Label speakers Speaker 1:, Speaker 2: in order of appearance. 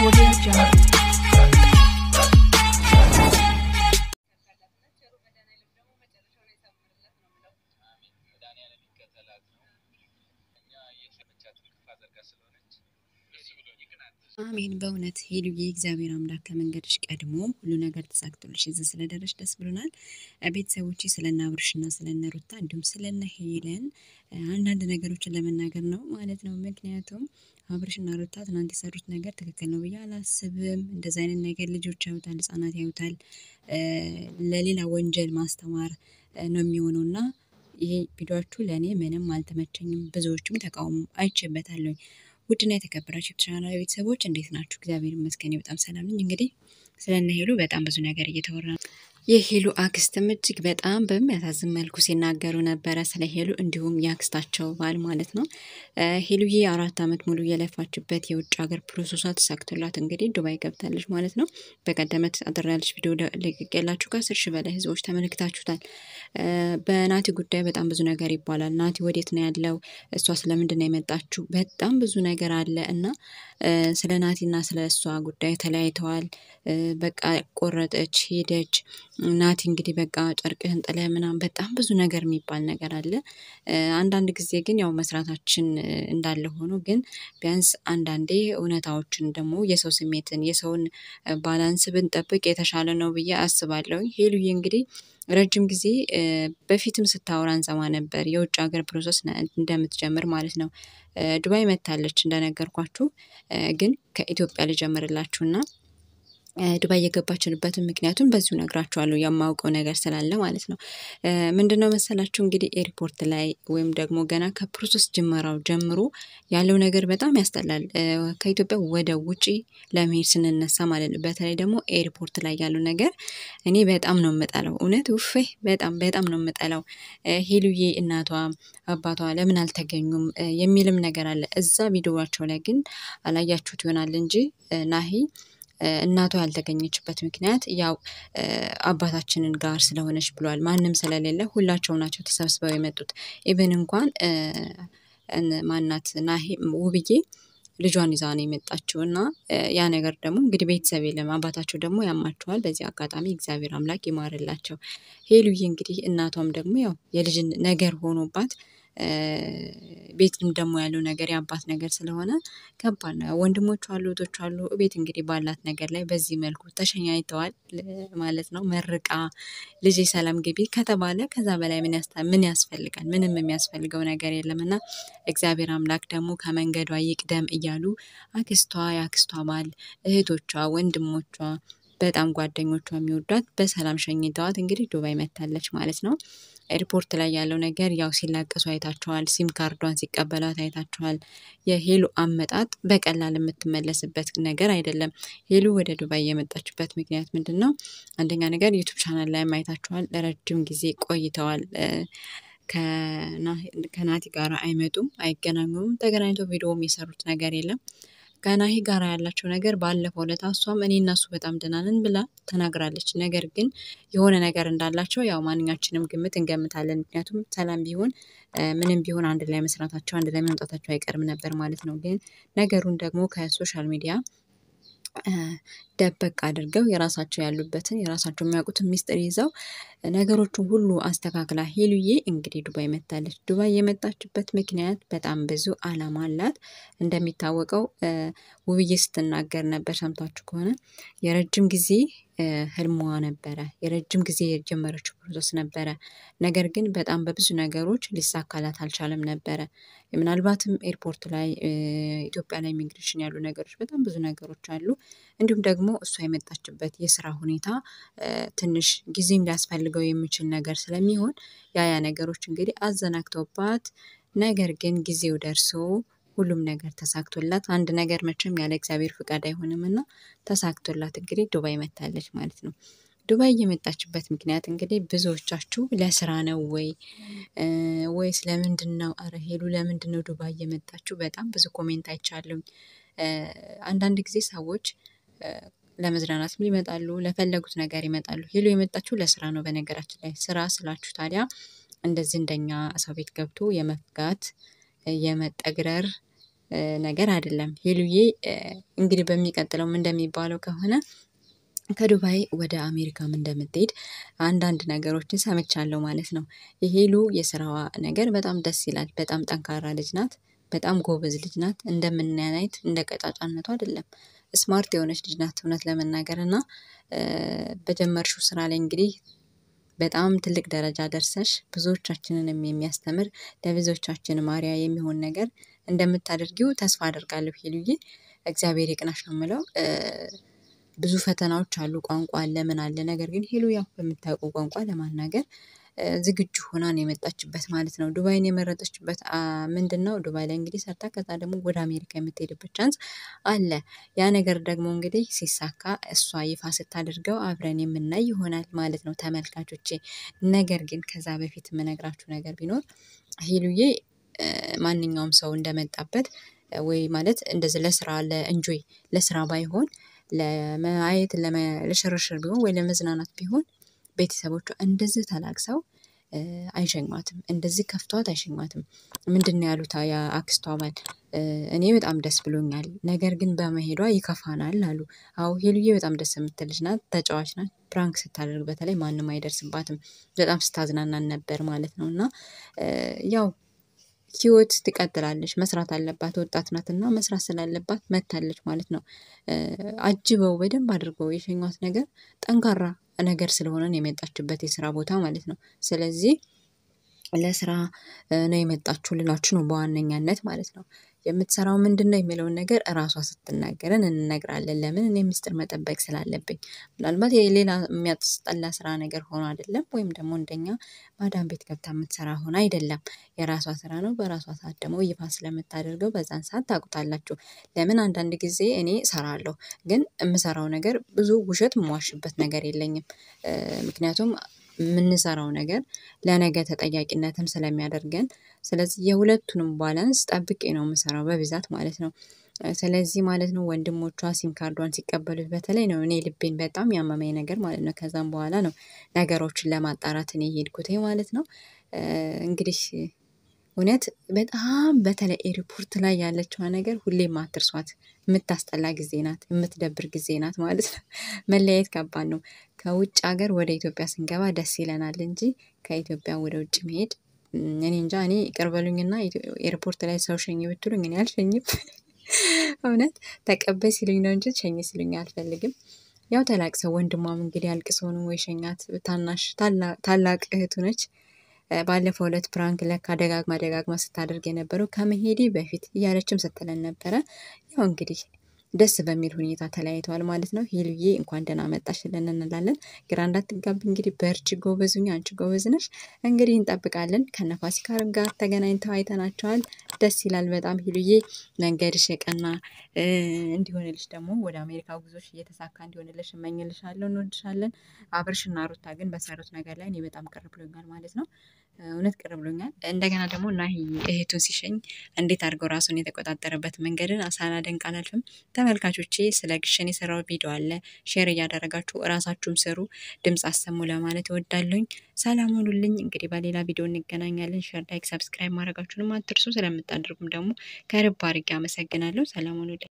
Speaker 1: አሜን። በእውነት ሄዱዬ እግዚአብሔር አምላክ ከመንገድሽ ቀድሞ ሁሉ ነገር ተሳክቶልሽ እዚህ ስለደረሽ ደስ ብሎናል። ቤተሰቦች ስለነ አብርሽና ስለነ ሩታ እንዲሁም ስለነ ሄለን አንዳንድ ነገሮችን ለመናገር ነው ማለት ነው ምክንያቱም አብርሽና ሩታ ትናንት የሰሩት ነገር ትክክል ነው ብዬ አላስብም። እንደዚ አይነት ነገር ልጆች ያዩታል፣ ህጻናት ያዩታል። ለሌላ ወንጀል ማስተማር ነው የሚሆነው እና ይሄ ቪዲዮችሁ ለእኔ ምንም አልተመቸኝም። ብዙዎቹም ተቃውሞ አይቼበታለሁ። ውድና የተከበራችሁ የቻናላዊ ቤተሰቦች እንዴት ናችሁ? እግዚአብሔር ይመስገን በጣም ሰላም ነኝ። እንግዲህ ስለነ በጣም ብዙ ነገር እየተወራ ነው። የሄሉ አክስትም እጅግ በጣም በሚያሳዝን መልኩ ሲናገሩ ነበረ ስለ ሄሉ እንዲሁም የአክስታቸው ባል ማለት ነው። ሄሉዬ አራት ዓመት ሙሉ የለፋችበት የውጭ ሀገር ፕሮሰሷ ተሳክቶላት እንግዲህ ዱባይ ገብታለች ማለት ነው። በቀደመት አድራለች ቪዲዮ ለቅቄላችሁ ከአስር ሺህ በላይ ህዝቦች ተመልክታችሁታል። በናቲ ጉዳይ በጣም ብዙ ነገር ይባላል። ናቲ ወዴት ነው ያለው? እሷ ስለምንድን ነው የመጣችው? በጣም ብዙ ነገር አለ እና ስለ ናቲና ስለ እሷ ጉዳይ ተለያይተዋል። በቃ ቆረጠች፣ ሄደች። ናቲ እንግዲህ በቃ ጨርቅህን ጥለህ ምናምን በጣም ብዙ ነገር የሚባል ነገር አለ። አንዳንድ ጊዜ ግን ያው መስራታችን እንዳለ ሆኖ ግን ቢያንስ አንዳንዴ እውነታዎችን ደግሞ የሰው ስሜትን የሰውን ባላንስ ብንጠብቅ የተሻለ ነው ብዬ አስባለሁ። ሄሉዬ እንግዲህ ረጅም ጊዜ በፊትም ስታወራ ዘማ ነበር የውጭ ሀገር ፕሮሰስ እንደምትጀምር ማለት ነው። ዱባይ መታለች እንደነገርኳችሁ ግን ከኢትዮጵያ ልጀምርላችሁና ዱባይ የገባችንበትን ምክንያቱም በዚሁ ነግራችኋለሁ የማውቀው ነገር ስላለ ማለት ነው። ምንድነው መሰላችሁ እንግዲህ ኤርፖርት ላይ ወይም ደግሞ ገና ከፕሮሰስ ጅመራው ጀምሮ ያለው ነገር በጣም ያስጠላል። ከኢትዮጵያ ወደ ውጪ ለመሄድ ስንነሳ ማለት ነው። በተለይ ደግሞ ኤርፖርት ላይ ያለው ነገር እኔ በጣም ነው የምጠላው። እውነት ውፌ በጣም በጣም ነው የምጠላው። ሄሉዬ እናቷ አባቷ ለምን አልተገኙም የሚልም ነገር አለ። እዛ ቪዲዮዋቸው ላይ ግን አላያችሁት ይሆናል እንጂ ናሄ? እናቷ ያልተገኘችበት ምክንያት ያው አባታችንን ጋር ስለሆነች ብሏል። ማንም ስለሌለ ሁላቸው ናቸው ተሰብስበው የመጡት። ኢብን እንኳን ማናት ናሄ ውብዬ ልጇን ይዛ ነው የመጣችው እና ያ ነገር ደግሞ እንግዲህ ቤተሰብ የለም። አባታቸው ደግሞ ያማቸዋል። በዚህ አጋጣሚ እግዚአብሔር አምላክ ይማርላቸው። ሄሉዬ እንግዲህ እናቷም ደግሞ ያው የልጅ ነገር ሆኖባት ቤትም ደግሞ ያለው ነገር የአባት ነገር ስለሆነ ከባድ ነው። ወንድሞቹ አሉ፣ እህቶቹ አሉ። ቤት እንግዲህ ባላት ነገር ላይ በዚህ መልኩ ተሸኛይተዋል ማለት ነው። መርቃ ልጅ ሰላም ግቢ ከተባለ ከዛ በላይ ምን ምን ያስፈልጋል? ምንም የሚያስፈልገው ነገር የለም እና እግዚአብሔር አምላክ ደግሞ ከመንገዷ ይቅደም እያሉ አክስቷ፣ የአክስቷ ባል፣ እህቶቿ፣ ወንድሞቿ በጣም ጓደኞቿ የሚወዷት በሰላም ሸኝተዋት እንግዲህ ዱባይ መታለች ማለት ነው። ሪፖርት ላይ ያለው ነገር ያው ሲላቀሱ አይታችኋል። ሲም ካርዷን ሲቀበሏት አይታችኋል። የሄሉ አመጣጥ በቀላል የምትመለስበት ነገር አይደለም። ሄሉ ወደ ዱባይ የመጣችበት ምክንያት ምንድን ነው? አንደኛ ነገር ዩቱብ ቻናል ላይም አይታችኋል። ለረጅም ጊዜ ቆይተዋል። ከናቲ ጋር አይመጡም፣ አይገናኙም። ተገናኝቶ ቪዲዮም የሰሩት ነገር የለም። ገና ይሄ ጋራ ያላቸው ነገር ባለፈው ዕለት እሷም እኔ እናሱ በጣም ደህና ነን ብላ ተናግራለች። ነገር ግን የሆነ ነገር እንዳላቸው ያው ማንኛችንም ግምት እንገምታለን። ምክንያቱም ሰላም ቢሆን ምንም ቢሆን አንድ ላይ መስራታቸው አንድ ላይ መምጣታቸው አይቀርም ነበር ማለት ነው። ግን ነገሩን ደግሞ ከሶሻል ሚዲያ ደበቅ አድርገው የራሳቸው ያሉበትን የራሳቸው የሚያውቁትን ሚስጥር ይዘው ነገሮቹን ሁሉ አስተካክላ ሄሉዬ እንግዲህ ዱባይ መታለች። ዱባይ የመጣችበት ምክንያት በጣም ብዙ አላማ አላት። እንደሚታወቀው ውብዬ ስትናገር ነበር፣ ሰምታችሁ ከሆነ የረጅም ጊዜ ህልሟ ነበረ። የረጅም ጊዜ የጀመረችው ፕሮሰስ ነበረ። ነገር ግን በጣም በብዙ ነገሮች ሊሳካላት አልቻለም ነበረ። ምናልባትም ኤርፖርት ላይ ኢትዮጵያ ላይ ኢሚግሬሽን ያሉ ነገሮች በጣም ብዙ ነገሮች አሉ። እንዲሁም ደግሞ እሷ የመጣችበት የስራ ሁኔታ ትንሽ ጊዜም ሊያስፈልገው የሚችል ነገር ስለሚሆን ያያ ነገሮች እንግዲህ አዘናግተውባት ነገር ግን ጊዜው ደርሶ ሁሉም ነገር ተሳክቶላት አንድ ነገር መቼም ያለ እግዚአብሔር ፍቃድ አይሆንም እና ተሳክቶላት እንግዲህ ዱባይ መታለች ማለት ነው። ዱባይ የመጣችበት ምክንያት እንግዲህ ብዙዎቻችሁ ለስራ ነው ወይ ወይስ ለምንድን ነው? አረ ሄሉ ለምንድን ነው ዱባይ የመጣችሁ? በጣም ብዙ ኮሜንት አይቻለሁኝ። አንዳንድ ጊዜ ሰዎች ለመዝናናት ይመጣሉ፣ ለፈለጉት ነገር ይመጣሉ። ሄሉ የመጣችሁ ለስራ ነው። በነገራችን ላይ ስራ ስላችሁ ታዲያ እንደዚህ እንደኛ ሰው ቤት ገብቶ የመፍጋት የመጠግረር ነገር አይደለም። ሄሉዬ እንግዲህ በሚቀጥለውም እንደሚባለው ከሆነ ከዱባይ ወደ አሜሪካም እንደምትሄድ አንዳንድ ነገሮችን ሰምቻለሁ ማለት ነው። የሄሉ የስራዋ ነገር በጣም ደስ ይላል። በጣም ጠንካራ ልጅ ናት። በጣም ጎበዝ ልጅ ናት። እንደምናያት እንደ ቀጫጫነቱ አይደለም። ስማርት የሆነች ልጅ ናት እውነት ለመናገር እና በጀመርሽው ስራ ላይ እንግዲህ በጣም ትልቅ ደረጃ ደርሰሽ ብዙዎቻችንንም የሚያስተምር ለብዙዎቻችን ማሪያ የሚሆን ነገር እንደምታደርጊው ተስፋ አደርጋለሁ ሄሉዬ። እግዚአብሔር ይቅናሽ ነው የምለው። ብዙ ፈተናዎች አሉ፣ ቋንቋ አለ፣ ምን አለ። ነገር ግን ሄሉ ያው በምታውቀው ቋንቋ ለማናገር ዝግጁ ሆና ነው የመጣችበት ማለት ነው። ዱባይን የመረጠችበት ምንድን ነው? ዱባይ ላይ እንግዲህ ሰርታ ከዛ ደግሞ ወደ አሜሪካ የምትሄድበት ቻንስ አለ። ያ ነገር ደግሞ እንግዲህ ሲሳካ እሷ ይፋ ስታደርገው አብረን የምናይ ይሆናል ማለት ነው ተመልካቾቼ። ነገር ግን ከዛ በፊት የምነግራችሁ ነገር ቢኖር ሄሉዬ ማንኛውም ሰው እንደመጣበት ወይ ማለት እንደዚህ ለስራ ለእንጆይ ለስራ ባይሆን ለማየት ለሽርሽር ቢሆን ወይ ለመዝናናት ቢሆን ቤተሰቦቿ እንደዚህ ተላቅሰው አይሸኟትም። እንደዚህ ከፍቷት አይሸኟትም። ምንድን ያሉት የአክስቷ ባል እኔ በጣም ደስ ብሎኛል፣ ነገር ግን በመሄዷ ይከፋናል አሉ። አዎ ሄሉዬ በጣም ደስ የምትልጅ ናት፣ ተጫዋች ናት። ፕራንክ ስታደርግ በተለይ ማንም አይደርስባትም። በጣም ስታዝናናን ነበር ማለት ነው እና ያው ህይወት ትቀጥላለች፣ መስራት አለባት። ወጣት ናትና መስራት ስላለባት መታለች ማለት ነው። አጅበው በደንብ አድርገው የሸኟት ነገር ጠንካራ ነገር ስለሆነ የመጣችበት የስራ ቦታ ማለት ነው። ስለዚህ ለስራ ነው የመጣችሁ ልላችሁ ነው በዋነኛነት ማለት ነው። የምትሰራው ምንድን ነው የሚለውን ነገር እራሷ ስትናገረን እንነግራለን። ለምን እኔ ምስጢር መጠበቅ ስላለብኝ ምናልባት የሌላ የሚያስጠላ ስራ ነገር ሆኖ አይደለም፣ ወይም ደግሞ እንደኛ ማዳም ቤት ገብታ የምትሰራ ሆነ አይደለም። የራሷ ስራ ነው። በራሷ ሰዓት ደግሞ ይፋ ስለምታደርገው በዛን ሰዓት ታውቁታላችሁ። ለምን አንዳንድ ጊዜ እኔ ሰራለሁ ግን የምሰራው ነገር ብዙ ውሸት የምዋሽበት ነገር የለኝም። ምክንያቱም የምንሰራው ነገር ለነገ ተጠያቂነትም ስለሚያደርገን ስለዚህ የሁለቱንም ባላንስ ጠብቄ ነው የምሰራው በብዛት ማለት ነው። ስለዚህ ማለት ነው ወንድሞቿ ሲም ካርዷን ሲቀበሉት በተለይ ነው እኔ ልቤን በጣም ያመመኝ ነገር ማለት ነው። ከዛም በኋላ ነው ነገሮችን ለማጣራት እኔ ሄድኩት ማለት ነው። እንግዲህ እውነት በጣም በተለይ ኤርፖርት ላይ ያለችዋ ነገር ሁሌም አትርሷት። የምታስጠላ ጊዜ ናት፣ የምትደብር ጊዜ ናት ማለት ነው። መለያየት ከባድ ነው። ከውጭ ሀገር ወደ ኢትዮጵያ ስንገባ ደስ ይለናል እንጂ ከኢትዮጵያ ወደ ውጭ መሄድ እኔ እንጃ። እኔ ቅርበሉኝና ኤርፖርት ላይ ሰው ሸኝ ብትሉኝ እኔ አልሸኝም። እውነት ተቀበይ ሲሉኝ ነው እንጂ ሸኝ ሲሉኝ አልፈልግም። ያው ተላቅ ሰው ወንድሟም እንግዲህ አልቅሰው ነው ወይ ሸኛት። ታናሽ ታላቅ እህቱ ነች። ባለፈው ሁለት ፕራንክ ለካ ደጋግማ ደጋግማ ስታደርግ የነበረው ከመሄዴ በፊት እያለችም ስትለን ነበረ። ያው እንግዲህ ደስ በሚል ሁኔታ ተለያይተዋል ማለት ነው። ሄሉዬ እንኳን ደህና መጣሽልን እንላለን። ግራ እንዳትጋብ እንግዲህ በርቺ፣ ጎበዙኝ፣ አንቺ ጎበዝ ነሽ። እንግዲህ እንጠብቃለን። ከነፋሲካ ጋር ተገናኝተው አይተናቸዋል። ደስ ይላል በጣም ሄሉዬ፣ መንገድሽ የቀና እንዲሆንልሽ ደግሞ ወደ አሜሪካ ጉዞሽ እየተሳካ እንዲሆንልሽ እመኝልሻለሁ። እንወድሻለን። አብርሽና ሩታ ግን በሰሩት ነገር ላይ እኔ በጣም ቅር ብሎኛል ማለት ነው። እውነት ቅር ብሎኛል። እንደገና ደግሞ ናሂ እህቱን ሲሸኝ እንዴት አድርገው ራሱን የተቆጣጠረበት መንገድን ደንቅ አላልፍም። ተመልካቾቼ ስለ ግሸን የሰራው ቪዲዮ አለ፣ ሼር እያደረጋችሁ እራሳችሁም ስሩ፣ ድምፅ አሰሙ ለማለት እወዳለሁኝ። ሰላም ሁኑልኝ። እንግዲህ በሌላ ቪዲዮ እንገናኛለን። ሼር፣ ላይክ፣ ሰብስክራይብ ማድረጋችሁንም አትርሱ። ስለምታደርጉም ደግሞ ከርብ አድርጌ አመሰግናለሁ። ሰላም ሁኑልኝ።